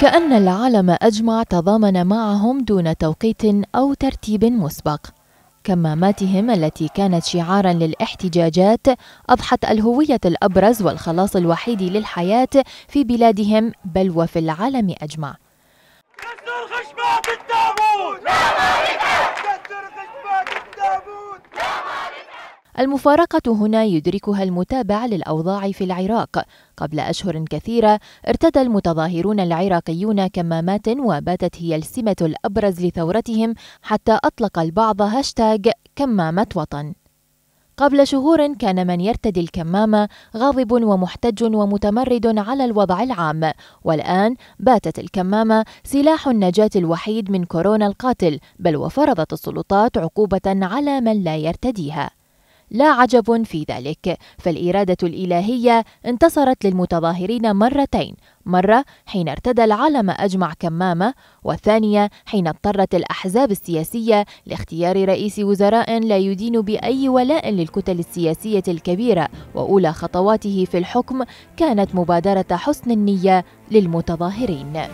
كأن العالم أجمع تضامن معهم دون توقيت أو ترتيب مسبق كماماتهم التي كانت شعارا للاحتجاجات أضحت الهوية الأبرز والخلاص الوحيد للحياة في بلادهم بل وفي العالم أجمع المفارقة هنا يدركها المتابع للأوضاع في العراق قبل أشهر كثيرة ارتدى المتظاهرون العراقيون كمامات وباتت هي السمة الأبرز لثورتهم حتى أطلق البعض هاشتاغ كمامة وطن قبل شهور كان من يرتدي الكمامة غاضب ومحتج ومتمرد على الوضع العام، والآن باتت الكمامة سلاح النجاة الوحيد من كورونا القاتل، بل وفرضت السلطات عقوبة على من لا يرتديها. لا عجب في ذلك فالإرادة الإلهية انتصرت للمتظاهرين مرتين مرة حين ارتدى العالم أجمع كمامة والثانية حين اضطرت الأحزاب السياسية لاختيار رئيس وزراء لا يدين بأي ولاء للكتل السياسية الكبيرة وأولى خطواته في الحكم كانت مبادرة حسن النية للمتظاهرين